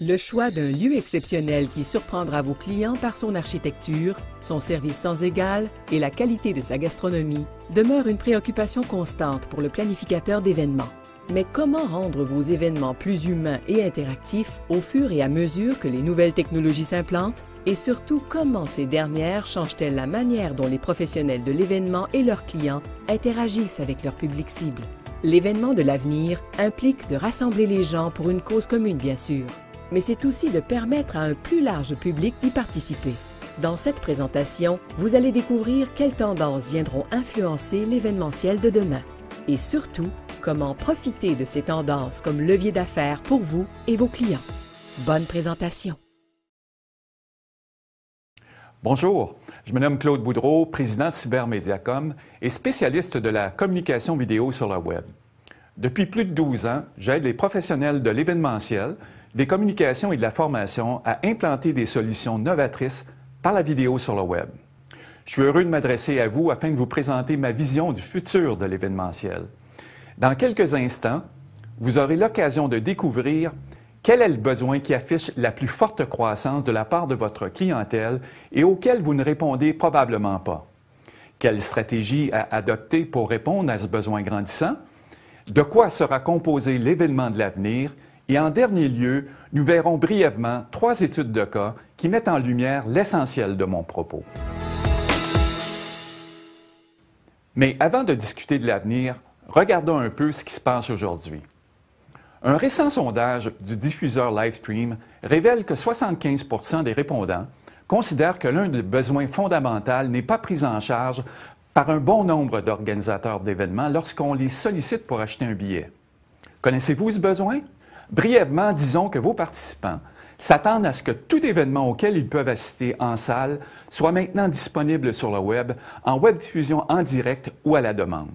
Le choix d'un lieu exceptionnel qui surprendra vos clients par son architecture, son service sans égal et la qualité de sa gastronomie demeure une préoccupation constante pour le planificateur d'événements. Mais comment rendre vos événements plus humains et interactifs au fur et à mesure que les nouvelles technologies s'implantent et surtout comment ces dernières changent-elles la manière dont les professionnels de l'événement et leurs clients interagissent avec leur public cible L'événement de l'avenir implique de rassembler les gens pour une cause commune, bien sûr, mais c'est aussi de permettre à un plus large public d'y participer. Dans cette présentation, vous allez découvrir quelles tendances viendront influencer l'événementiel de demain et surtout comment profiter de ces tendances comme levier d'affaires pour vous et vos clients. Bonne présentation. Bonjour, je me nomme Claude Boudreau, président de Cybermediacom et spécialiste de la communication vidéo sur le web. Depuis plus de 12 ans, j'aide les professionnels de l'événementiel des communications et de la formation à implanter des solutions novatrices par la vidéo sur le web. Je suis heureux de m'adresser à vous afin de vous présenter ma vision du futur de l'événementiel. Dans quelques instants, vous aurez l'occasion de découvrir quel est le besoin qui affiche la plus forte croissance de la part de votre clientèle et auquel vous ne répondez probablement pas? Quelle stratégie à adopter pour répondre à ce besoin grandissant? De quoi sera composé l'événement de l'avenir et en dernier lieu, nous verrons brièvement trois études de cas qui mettent en lumière l'essentiel de mon propos. Mais avant de discuter de l'avenir, regardons un peu ce qui se passe aujourd'hui. Un récent sondage du diffuseur Livestream révèle que 75 des répondants considèrent que l'un des besoins fondamentaux n'est pas pris en charge par un bon nombre d'organisateurs d'événements lorsqu'on les sollicite pour acheter un billet. Connaissez-vous ce besoin? Brièvement, disons que vos participants s'attendent à ce que tout événement auquel ils peuvent assister en salle soit maintenant disponible sur le web, en web diffusion en direct ou à la demande.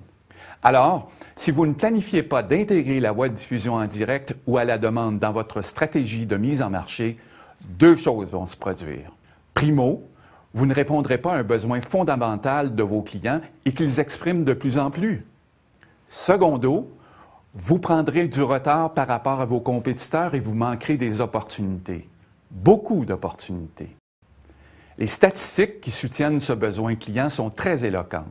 Alors, si vous ne planifiez pas d'intégrer la web diffusion en direct ou à la demande dans votre stratégie de mise en marché, deux choses vont se produire. Primo, vous ne répondrez pas à un besoin fondamental de vos clients et qu'ils expriment de plus en plus. Secondo, vous prendrez du retard par rapport à vos compétiteurs et vous manquerez des opportunités, beaucoup d'opportunités. Les statistiques qui soutiennent ce besoin client sont très éloquentes.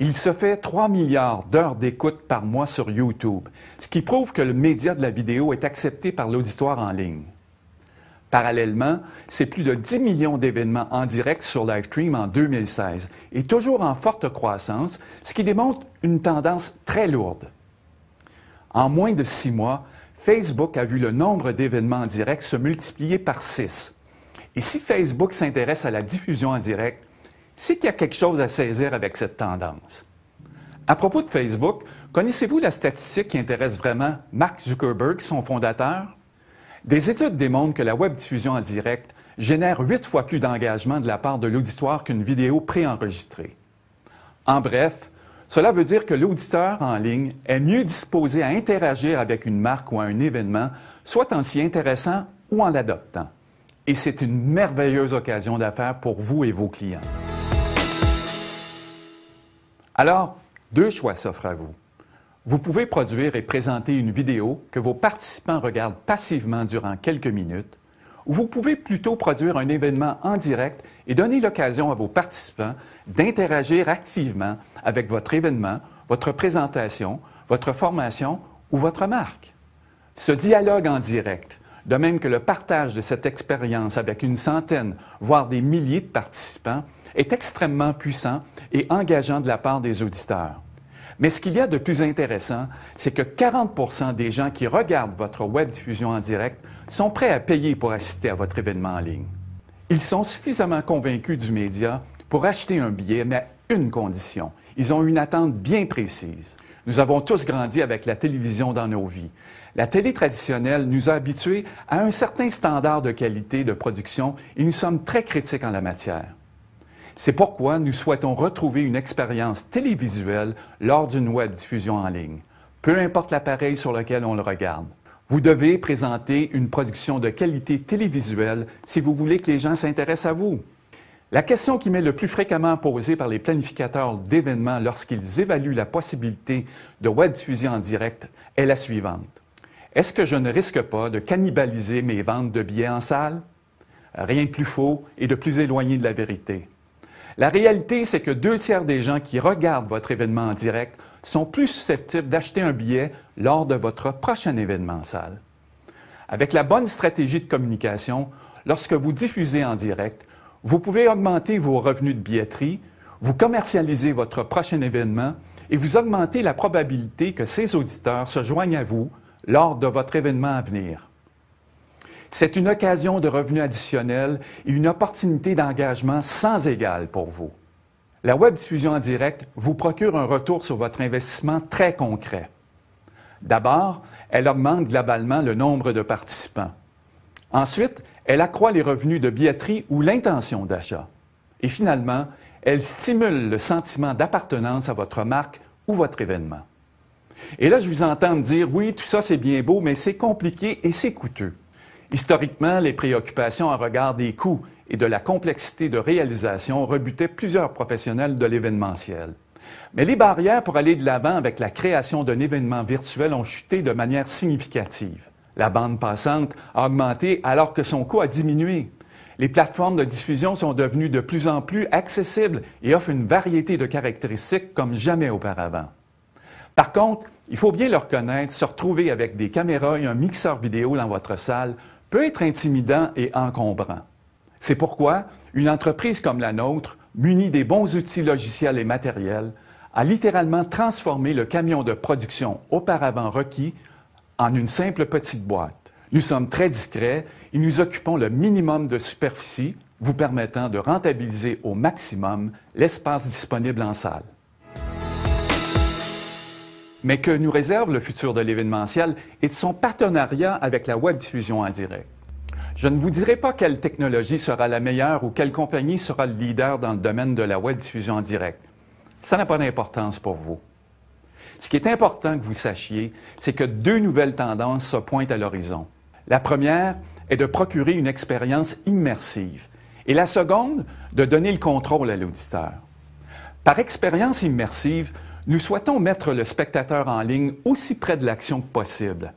Il se fait 3 milliards d'heures d'écoute par mois sur YouTube, ce qui prouve que le média de la vidéo est accepté par l'auditoire en ligne. Parallèlement, c'est plus de 10 millions d'événements en direct sur Livestream en 2016 et toujours en forte croissance, ce qui démontre une tendance très lourde. En moins de six mois, Facebook a vu le nombre d'événements en direct se multiplier par six. Et si Facebook s'intéresse à la diffusion en direct, c'est qu'il y a quelque chose à saisir avec cette tendance. À propos de Facebook, connaissez-vous la statistique qui intéresse vraiment Mark Zuckerberg, son fondateur? Des études démontrent que la web diffusion en direct génère huit fois plus d'engagement de la part de l'auditoire qu'une vidéo préenregistrée. En bref, cela veut dire que l'auditeur en ligne est mieux disposé à interagir avec une marque ou un événement, soit en s'y intéressant ou en l'adoptant. Et c'est une merveilleuse occasion d'affaires pour vous et vos clients. Alors, deux choix s'offrent à vous. Vous pouvez produire et présenter une vidéo que vos participants regardent passivement durant quelques minutes vous pouvez plutôt produire un événement en direct et donner l'occasion à vos participants d'interagir activement avec votre événement, votre présentation, votre formation ou votre marque. Ce dialogue en direct, de même que le partage de cette expérience avec une centaine, voire des milliers de participants, est extrêmement puissant et engageant de la part des auditeurs. Mais ce qu'il y a de plus intéressant, c'est que 40 des gens qui regardent votre web diffusion en direct sont prêts à payer pour assister à votre événement en ligne. Ils sont suffisamment convaincus du média pour acheter un billet, mais à une condition. Ils ont une attente bien précise. Nous avons tous grandi avec la télévision dans nos vies. La télé traditionnelle nous a habitués à un certain standard de qualité de production et nous sommes très critiques en la matière. C'est pourquoi nous souhaitons retrouver une expérience télévisuelle lors d'une web diffusion en ligne, peu importe l'appareil sur lequel on le regarde. Vous devez présenter une production de qualité télévisuelle si vous voulez que les gens s'intéressent à vous. La question qui m'est le plus fréquemment posée par les planificateurs d'événements lorsqu'ils évaluent la possibilité de web diffusion en direct est la suivante. Est-ce que je ne risque pas de cannibaliser mes ventes de billets en salle? Rien de plus faux et de plus éloigné de la vérité. La réalité, c'est que deux tiers des gens qui regardent votre événement en direct sont plus susceptibles d'acheter un billet lors de votre prochain événement en salle. Avec la bonne stratégie de communication, lorsque vous diffusez en direct, vous pouvez augmenter vos revenus de billetterie, vous commercialiser votre prochain événement et vous augmentez la probabilité que ces auditeurs se joignent à vous lors de votre événement à venir. C'est une occasion de revenus additionnels et une opportunité d'engagement sans égal pour vous. La web diffusion en direct vous procure un retour sur votre investissement très concret. D'abord, elle augmente globalement le nombre de participants. Ensuite, elle accroît les revenus de billetterie ou l'intention d'achat. Et finalement, elle stimule le sentiment d'appartenance à votre marque ou votre événement. Et là, je vous entends me dire, oui, tout ça c'est bien beau, mais c'est compliqué et c'est coûteux. Historiquement, les préoccupations en regard des coûts et de la complexité de réalisation rebutaient plusieurs professionnels de l'événementiel. Mais les barrières pour aller de l'avant avec la création d'un événement virtuel ont chuté de manière significative. La bande passante a augmenté alors que son coût a diminué. Les plateformes de diffusion sont devenues de plus en plus accessibles et offrent une variété de caractéristiques comme jamais auparavant. Par contre, il faut bien le reconnaître, se retrouver avec des caméras et un mixeur vidéo dans votre salle peut être intimidant et encombrant. C'est pourquoi une entreprise comme la nôtre, munie des bons outils logiciels et matériels, a littéralement transformé le camion de production auparavant requis en une simple petite boîte. Nous sommes très discrets et nous occupons le minimum de superficie, vous permettant de rentabiliser au maximum l'espace disponible en salle mais que nous réserve le futur de l'événementiel et de son partenariat avec la web diffusion en direct. Je ne vous dirai pas quelle technologie sera la meilleure ou quelle compagnie sera le leader dans le domaine de la web diffusion en direct. Ça n'a pas d'importance pour vous. Ce qui est important que vous sachiez, c'est que deux nouvelles tendances se pointent à l'horizon. La première est de procurer une expérience immersive et la seconde, de donner le contrôle à l'auditeur. Par expérience immersive, nous souhaitons mettre le spectateur en ligne aussi près de l'action que possible.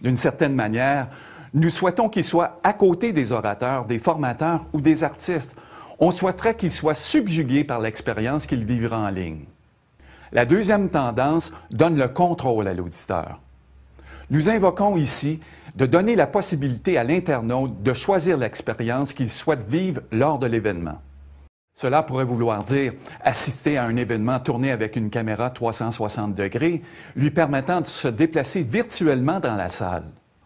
D'une certaine manière, nous souhaitons qu'il soit à côté des orateurs, des formateurs ou des artistes. On souhaiterait qu'il soit subjugué par l'expérience qu'il vivra en ligne. La deuxième tendance donne le contrôle à l'auditeur. Nous invoquons ici de donner la possibilité à l'internaute de choisir l'expérience qu'il souhaite vivre lors de l'événement. Cela pourrait vouloir dire assister à un événement tourné avec une caméra 360 degrés, lui permettant de se déplacer virtuellement dans la salle.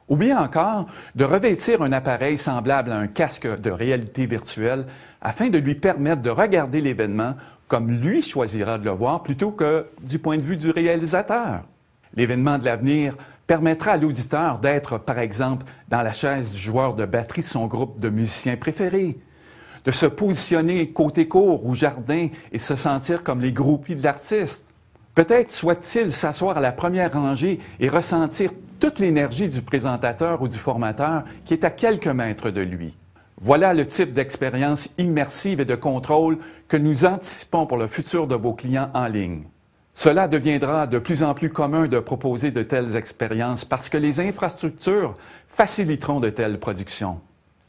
Ou bien encore, de revêtir un appareil semblable à un casque de réalité virtuelle afin de lui permettre de regarder l'événement comme lui choisira de le voir plutôt que du point de vue du réalisateur. L'événement de l'avenir permettra à l'auditeur d'être, par exemple, dans la chaise du joueur de batterie de son groupe de musiciens préférés, de se positionner côté court ou jardin et se sentir comme les groupies de l'artiste. Peut-être souhaite t il s'asseoir à la première rangée et ressentir toute l'énergie du présentateur ou du formateur qui est à quelques mètres de lui. Voilà le type d'expérience immersive et de contrôle que nous anticipons pour le futur de vos clients en ligne. Cela deviendra de plus en plus commun de proposer de telles expériences parce que les infrastructures faciliteront de telles productions.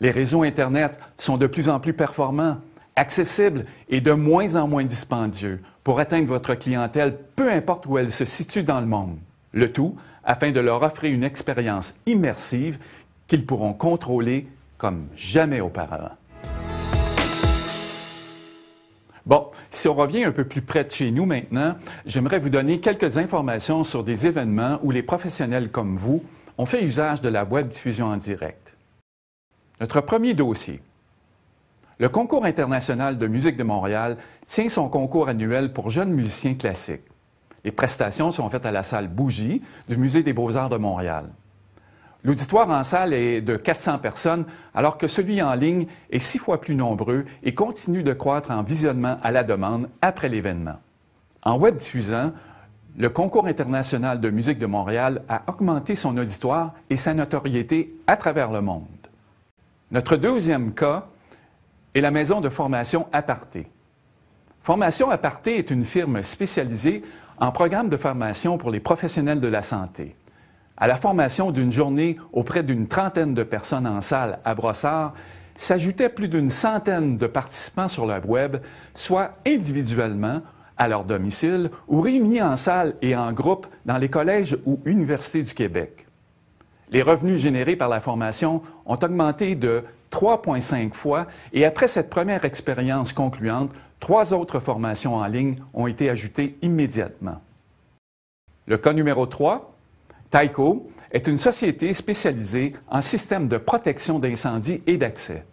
Les réseaux Internet sont de plus en plus performants, accessibles et de moins en moins dispendieux pour atteindre votre clientèle, peu importe où elle se situe dans le monde. Le tout afin de leur offrir une expérience immersive qu'ils pourront contrôler comme jamais auparavant. Bon, si on revient un peu plus près de chez nous maintenant, j'aimerais vous donner quelques informations sur des événements où les professionnels comme vous ont fait usage de la web diffusion en direct. Notre premier dossier. Le Concours international de musique de Montréal tient son concours annuel pour jeunes musiciens classiques. Les prestations sont faites à la salle Bougie du Musée des beaux-arts de Montréal. L'auditoire en salle est de 400 personnes, alors que celui en ligne est six fois plus nombreux et continue de croître en visionnement à la demande après l'événement. En web diffusant, le Concours international de musique de Montréal a augmenté son auditoire et sa notoriété à travers le monde. Notre deuxième cas est la maison de formation Aparté. Formation Aparté est une firme spécialisée en programmes de formation pour les professionnels de la santé. À la formation d'une journée auprès d'une trentaine de personnes en salle à Brossard, s'ajoutaient plus d'une centaine de participants sur le web, soit individuellement à leur domicile ou réunis en salle et en groupe dans les collèges ou universités du Québec. Les revenus générés par la formation ont augmenté de 3,5 fois et après cette première expérience concluante, trois autres formations en ligne ont été ajoutées immédiatement. Le cas numéro 3, Taiko, est une société spécialisée en systèmes de protection d'incendie et d'accès.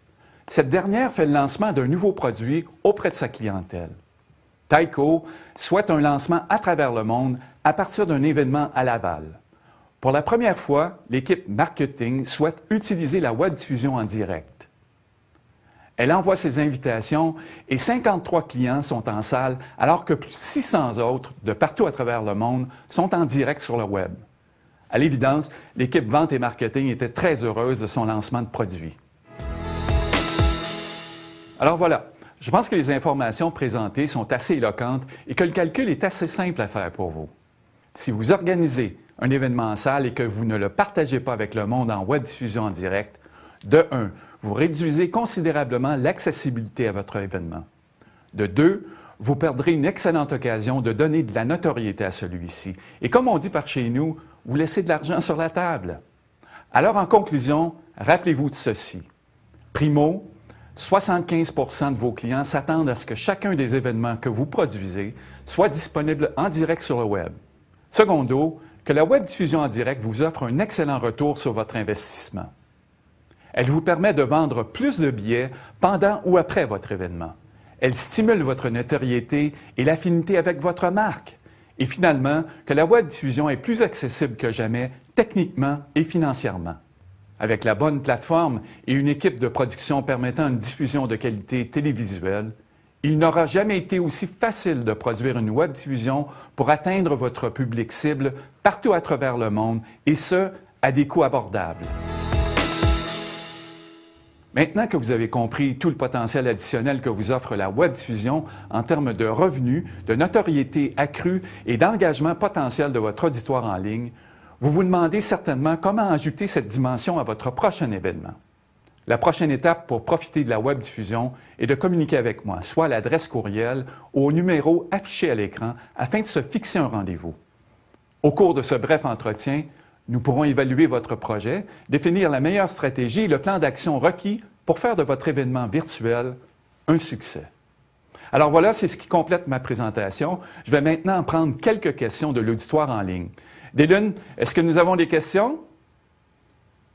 Cette dernière fait le lancement d'un nouveau produit auprès de sa clientèle. Taiko souhaite un lancement à travers le monde à partir d'un événement à Laval. Pour la première fois, l'équipe marketing souhaite utiliser la web diffusion en direct. Elle envoie ses invitations et 53 clients sont en salle alors que plus de 600 autres de partout à travers le monde sont en direct sur le web. À l'évidence, l'équipe vente et marketing était très heureuse de son lancement de produit. Alors voilà, je pense que les informations présentées sont assez éloquentes et que le calcul est assez simple à faire pour vous. Si vous organisez un événement en salle et que vous ne le partagez pas avec le monde en web diffusion en direct, de 1, vous réduisez considérablement l'accessibilité à votre événement. De 2, vous perdrez une excellente occasion de donner de la notoriété à celui-ci. Et comme on dit par chez nous, vous laissez de l'argent sur la table. Alors en conclusion, rappelez-vous de ceci. Primo, 75 de vos clients s'attendent à ce que chacun des événements que vous produisez soit disponible en direct sur le web. Secondo, que la web diffusion en direct vous offre un excellent retour sur votre investissement. Elle vous permet de vendre plus de billets pendant ou après votre événement. Elle stimule votre notoriété et l'affinité avec votre marque. Et finalement, que la web diffusion est plus accessible que jamais techniquement et financièrement. Avec la bonne plateforme et une équipe de production permettant une diffusion de qualité télévisuelle, il n'aura jamais été aussi facile de produire une web diffusion pour atteindre votre public cible partout à travers le monde, et ce, à des coûts abordables. Maintenant que vous avez compris tout le potentiel additionnel que vous offre la web diffusion en termes de revenus, de notoriété accrue et d'engagement potentiel de votre auditoire en ligne, vous vous demandez certainement comment ajouter cette dimension à votre prochain événement. La prochaine étape pour profiter de la web diffusion est de communiquer avec moi, soit à l'adresse courriel ou au numéro affiché à l'écran afin de se fixer un rendez-vous. Au cours de ce bref entretien, nous pourrons évaluer votre projet, définir la meilleure stratégie et le plan d'action requis pour faire de votre événement virtuel un succès. Alors voilà, c'est ce qui complète ma présentation. Je vais maintenant prendre quelques questions de l'auditoire en ligne. Délune, est-ce que nous avons des questions?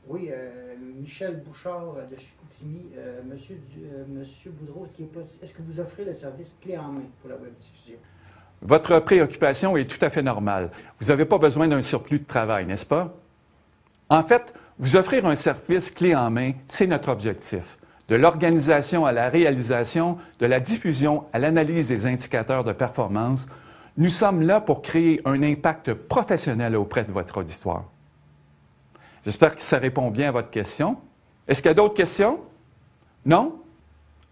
Oui. Euh, Michel Bouchard euh, de Chicoutimi. Euh, euh, Monsieur, Boudreau, est-ce, que vous offrez le service clé en main pour la web diffusion? Votre préoccupation est tout à fait normale. Vous n'avez pas besoin d'un surplus de travail, n'est-ce pas? En fait, vous offrir un service clé en main, c'est notre objectif. De l'organisation à la réalisation, de la diffusion à l'analyse des indicateurs de performance, nous sommes là pour créer un impact professionnel auprès de votre auditoire. J'espère que ça répond bien à votre question. Est-ce qu'il y a d'autres questions? Non?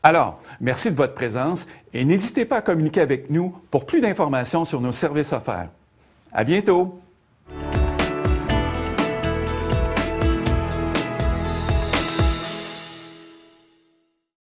Alors, merci de votre présence et n'hésitez pas à communiquer avec nous pour plus d'informations sur nos services offerts. À bientôt!